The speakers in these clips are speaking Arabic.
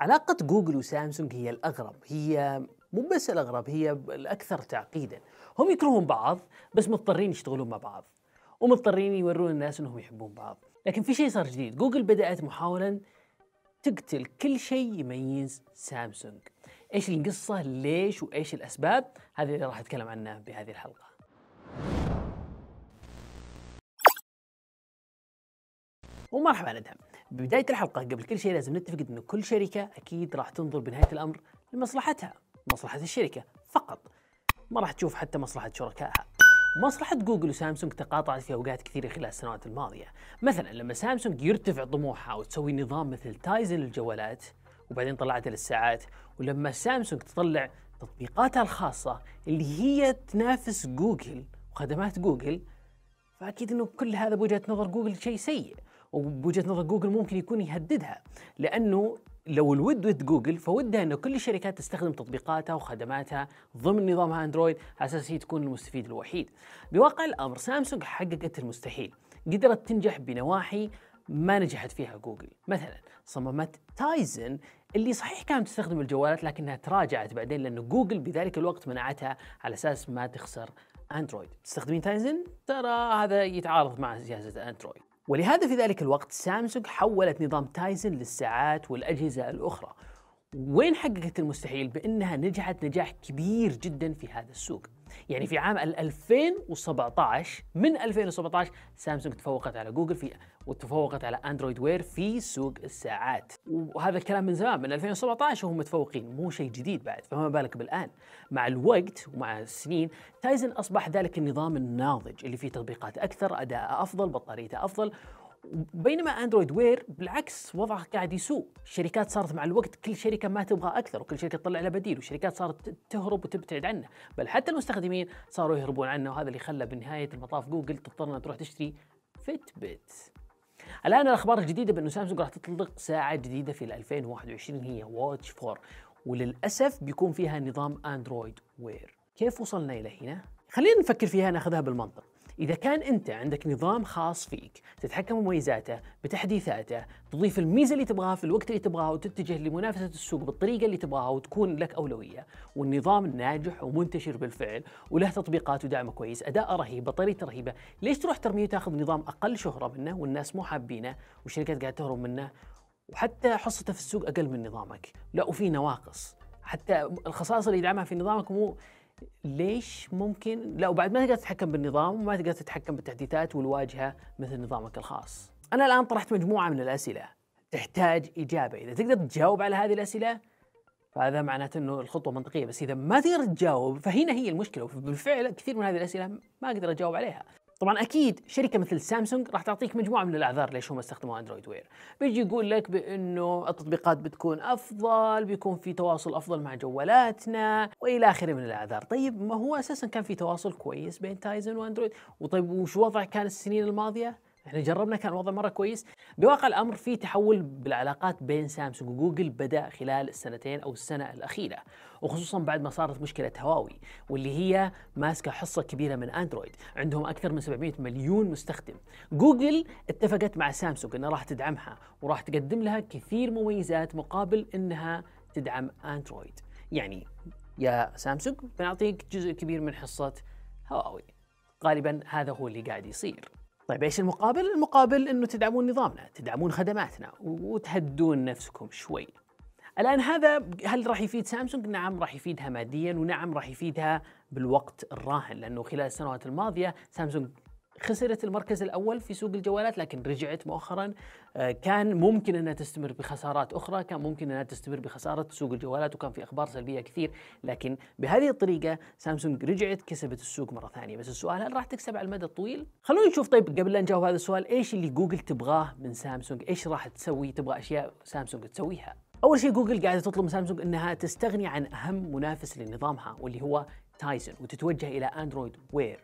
علاقة جوجل وسامسونج هي الأغرب هي مو بس الأغرب هي الأكثر تعقيدا هم يكرهون بعض بس مضطرين يشتغلون مع بعض ومضطرين يورون الناس أنهم يحبون بعض لكن في شيء صار جديد جوجل بدأت محاولا تقتل كل شيء يميز سامسونج ايش القصة ليش وايش الأسباب هذه اللي راح أتكلم عنها بهذه الحلقة ومرحبا ندهم ببداية الحلقة قبل كل شيء لازم نتفق أن كل شركة أكيد راح تنظر بنهاية الأمر لمصلحتها مصلحة الشركة فقط ما راح تشوف حتى مصلحة شركائها مصلحة جوجل وسامسونج تقاطعت في أوقات كثيرة خلال السنوات الماضية مثلا لما سامسونج يرتفع طموحها وتسوي نظام مثل تايزن للجوالات وبعدين طلعتها للساعات ولما سامسونج تطلع تطبيقاتها الخاصة اللي هي تنافس جوجل وخدمات جوجل فأكيد أنه كل هذا بوجهة نظر جوجل شيء سيء وبوجهه نظر جوجل ممكن يكون يهددها لانه لو الود ود جوجل فودها انه كل الشركات تستخدم تطبيقاتها وخدماتها ضمن نظامها اندرويد على اساس هي تكون المستفيد الوحيد. بواقع الامر سامسونج حققت المستحيل، قدرت تنجح بنواحي ما نجحت فيها جوجل، مثلا صممت تايزن اللي صحيح كانت تستخدم الجوالات لكنها تراجعت بعدين لأن جوجل بذلك الوقت منعتها على اساس ما تخسر اندرويد. تستخدمين تايزن؟ ترى هذا يتعارض مع جهاز اندرويد. ولهذا في ذلك الوقت سامسونج حولت نظام تايزن للساعات والأجهزة الأخرى وين حققت المستحيل بأنها نجحت نجاح كبير جدا في هذا السوق يعني في عام 2017 من 2017 سامسونج تفوقت على جوجل في وتفوقت على اندرويد وير في سوق الساعات وهذا الكلام من زمان من 2017 وهم متفوقين مو شيء جديد بعد فما بالك بالان مع الوقت ومع السنين تايزن اصبح ذلك النظام الناضج اللي فيه تطبيقات اكثر اداء افضل بطاريته افضل بينما اندرويد وير بالعكس وضعه قاعد يسوء الشركات صارت مع الوقت كل شركه ما تبغى اكثر وكل شركه تطلع له بديل والشركات صارت تهرب وتبتعد عنه بل حتى المستخدمين صاروا يهربون عنه وهذا اللي خلى بنهايه المطاف جوجل تضطر انها تروح تشتري بيت الان الاخبار الجديده بانه سامسونج راح تطلق ساعه جديده في 2021 هي واتش 4 وللاسف بيكون فيها نظام اندرويد وير كيف وصلنا الى هنا خلينا نفكر فيها ناخذها بالمنطق إذا كان أنت عندك نظام خاص فيك تتحكم بمميزاته بتحديثاته تضيف الميزة اللي تبغاها في الوقت اللي تبغاه وتتجه لمنافسة السوق بالطريقة اللي تبغاها وتكون لك أولوية والنظام ناجح ومنتشر بالفعل وله تطبيقات ودعم كويس أداء رهيب بطارية رهيبة ليش تروح ترميه وتاخذ نظام أقل شهرة منه والناس مو حابينه والشركات قاعدة تهرب منه وحتى حصته في السوق أقل من نظامك لا وفي نواقص حتى الخصائص اللي يدعمها في نظامك مو ليش ممكن لا وبعد ما تقدر تتحكم بالنظام وما تقدر تتحكم بالتحديثات والواجهه مثل نظامك الخاص. انا الان طرحت مجموعه من الاسئله تحتاج اجابه، اذا تقدر تجاوب على هذه الاسئله فهذا معناته انه الخطوه منطقيه، بس اذا ما تقدر تجاوب فهنا هي المشكله وبالفعل كثير من هذه الاسئله ما اقدر اجاوب عليها، طبعا اكيد شركه مثل سامسونج راح تعطيك مجموعه من الاعذار ليش هم استخدموا اندرويد وير بيجي يقول لك بانه التطبيقات بتكون افضل بيكون في تواصل افضل مع جوالاتنا والى اخره من الاعذار طيب ما هو اساسا كان في تواصل كويس بين تايزن واندرويد وطيب وش وضع كان السنين الماضيه احنا جربنا كان الوضع مره كويس بواقع الامر في تحول بالعلاقات بين سامسونج وجوجل بدا خلال السنتين او السنه الاخيره وخصوصا بعد ما صارت مشكله هواوي واللي هي ماسكه حصه كبيره من اندرويد عندهم اكثر من 700 مليون مستخدم جوجل اتفقت مع سامسونج انها راح تدعمها وراح تقدم لها كثير مميزات مقابل انها تدعم اندرويد يعني يا سامسونج بنعطيك جزء كبير من حصه هواوي غالبا هذا هو اللي قاعد يصير طيب ايش المقابل؟ المقابل انه تدعمون نظامنا، تدعمون خدماتنا وتهدون نفسكم شوي. الان هذا هل راح يفيد سامسونج؟ نعم راح يفيدها ماديا ونعم راح يفيدها بالوقت الراهن لانه خلال السنوات الماضيه سامسونج خسرت المركز الاول في سوق الجوالات لكن رجعت مؤخرا آه، كان ممكن انها تستمر بخسارات اخرى كان ممكن انها تستمر بخساره سوق الجوالات وكان في اخبار سلبيه كثير لكن بهذه الطريقه سامسونج رجعت كسبت السوق مره ثانيه بس السؤال هل راح تكسب على المدى الطويل خلونا نشوف طيب قبل لا نجاوب هذا السؤال ايش اللي جوجل تبغاه من سامسونج ايش راح تسوي تبغى اشياء سامسونج تسويها اول شيء جوجل قاعده تطلب من سامسونج انها تستغني عن اهم منافس لنظامها واللي هو تايسون وتتوجه الى اندرويد وير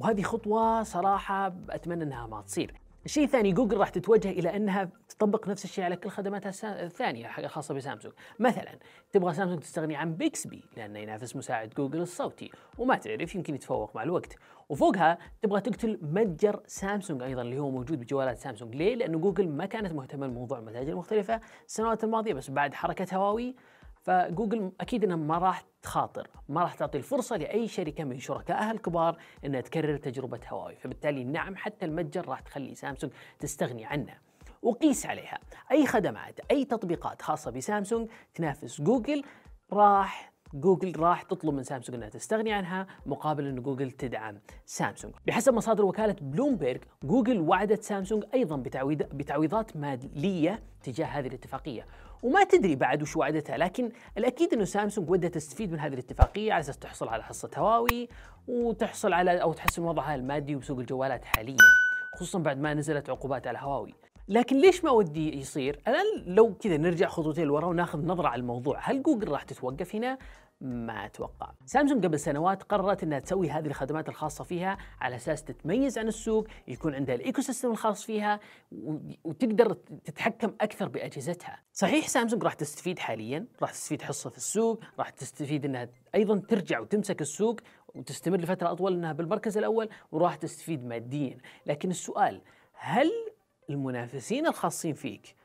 وهذه خطوة صراحة أتمنى أنها ما تصير الشيء الثاني جوجل راح تتوجه الى انها تطبق نفس الشيء على كل خدماتها الثانيه الخاصه بسامسونج، مثلا تبغى سامسونج تستغني عن بيكسبي لانه ينافس مساعد جوجل الصوتي وما تعرف يمكن يتفوق مع الوقت، وفوقها تبغى تقتل متجر سامسونج ايضا اللي هو موجود بجوالات سامسونج، ليه؟ لانه جوجل ما كانت مهتمه بموضوع المتاجر المختلفه السنوات الماضيه بس بعد حركه هواوي فجوجل اكيد انها ما راح تخاطر ما راح تعطي الفرصه لاي شركه من شركائها الكبار انها تكرر تجربه هواوي فبالتالي نعم حتى المتجر راح تخلي سامسونج تستغني عنه وقيس عليها اي خدمات اي تطبيقات خاصه بسامسونج تنافس جوجل راح جوجل راح تطلب من سامسونج انها تستغني عنها مقابل ان جوجل تدعم سامسونج. بحسب مصادر وكاله بلومبيرغ جوجل وعدت سامسونج ايضا بتعويض بتعويضات ماليه تجاه هذه الاتفاقيه وما تدري بعد وش وعدتها لكن الاكيد انه سامسونج ودها تستفيد من هذه الاتفاقيه على اساس تحصل على حصه هواوي وتحصل على او تحسن وضعها المادي بسوق الجوالات حاليا خصوصا بعد ما نزلت عقوبات على هواوي لكن ليش ما ودي يصير؟ الان لو كذا نرجع خطوتين لورا وناخذ نظره على الموضوع، هل جوجل راح تتوقف هنا؟ ما اتوقع. سامسونج قبل سنوات قررت انها تسوي هذه الخدمات الخاصه فيها على اساس تتميز عن السوق، يكون عندها الايكو سيستم الخاص فيها وتقدر تتحكم اكثر باجهزتها. صحيح سامسونج راح تستفيد حاليا، راح تستفيد حصه في السوق، راح تستفيد انها ايضا ترجع وتمسك السوق وتستمر لفتره اطول انها بالمركز الاول وراح تستفيد ماديا، لكن السؤال هل المنافسين الخاصين فيك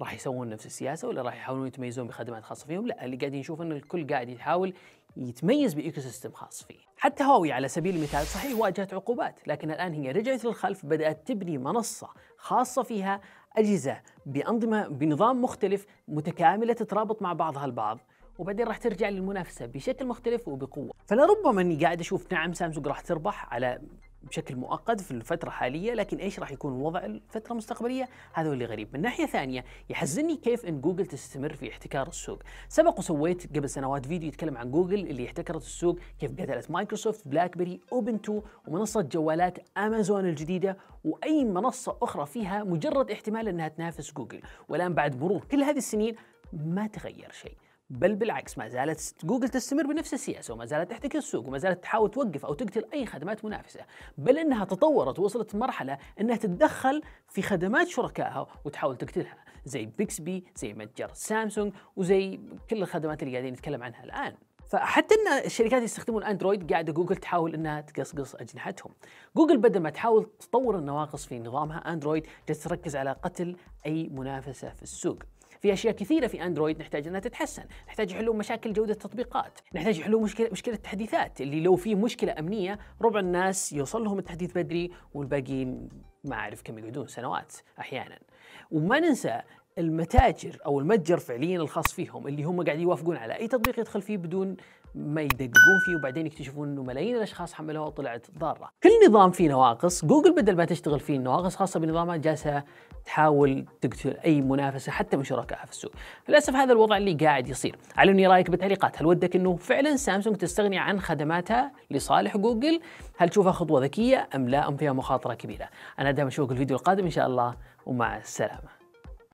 راح يسوون نفس السياسه ولا راح يحاولون يتميزون بخدمات خاصه فيهم لا اللي قاعدين نشوف ان الكل قاعد يحاول يتميز بايكو سيستم خاص فيه حتى هواوي على سبيل المثال صحيح واجهت عقوبات لكن الان هي رجعت للخلف بدات تبني منصه خاصه فيها اجهزه بانظمه بنظام مختلف متكامله تترابط مع بعضها البعض وبعدين راح ترجع للمنافسه بشكل مختلف وبقوه فلربما اني قاعد اشوف نعم سامسونج راح تربح على بشكل مؤقت في الفترة الحالية لكن ايش راح يكون وضع الفترة المستقبلية هذا هو اللي غريب من ناحية ثانية يحزني كيف ان جوجل تستمر في احتكار السوق سبق وسويت قبل سنوات فيديو يتكلم عن جوجل اللي احتكرت السوق كيف قتلت مايكروسوفت بلاك بيري اوبنتو ومنصة جوالات امازون الجديدة واي منصة اخرى فيها مجرد احتمال انها تنافس جوجل والان بعد مرور كل هذه السنين ما تغير شيء بل بالعكس ما زالت جوجل تستمر بنفس السياسة وما زالت تحتكر السوق وما زالت تحاول توقف أو تقتل أي خدمات منافسة بل أنها تطورت ووصلت مرحلة أنها تتدخل في خدمات شركائها وتحاول تقتلها زي بيكسبي زي متجر سامسونج وزي كل الخدمات اللي قاعدين نتكلم عنها الآن فحتى ان الشركات اللي يستخدمون اندرويد قاعده جوجل تحاول انها تقصقص اجنحتهم. جوجل بدل ما تحاول تطور النواقص في نظامها اندرويد جالسه تركز على قتل اي منافسه في السوق. في اشياء كثيره في اندرويد نحتاج انها تتحسن نحتاج يحلون مشاكل جوده التطبيقات نحتاج يحلون مشكله مشكله التحديثات اللي لو في مشكله امنيه ربع الناس يوصل لهم التحديث بدري والباقيين ما اعرف كم يقعدون سنوات احيانا وما ننسى المتاجر او المتجر فعليا الخاص فيهم اللي هم قاعد يوافقون على اي تطبيق يدخل فيه بدون ما يدققون فيه وبعدين يكتشفون انه ملايين الاشخاص حملوها وطلعت ضاره. كل نظام فيه نواقص، جوجل بدل ما تشتغل فيه نواقص خاصه بنظامها جالسه تحاول تقتل اي منافسه حتى من شركائها في السوق. للاسف هذا الوضع اللي قاعد يصير، علمني رايك بالتعليقات، هل ودك انه فعلا سامسونج تستغني عن خدماتها لصالح جوجل؟ هل تشوفها خطوه ذكيه ام لا ام فيها مخاطره كبيره؟ انا دائما اشوفك الفيديو القادم ان شاء الله ومع السلامه.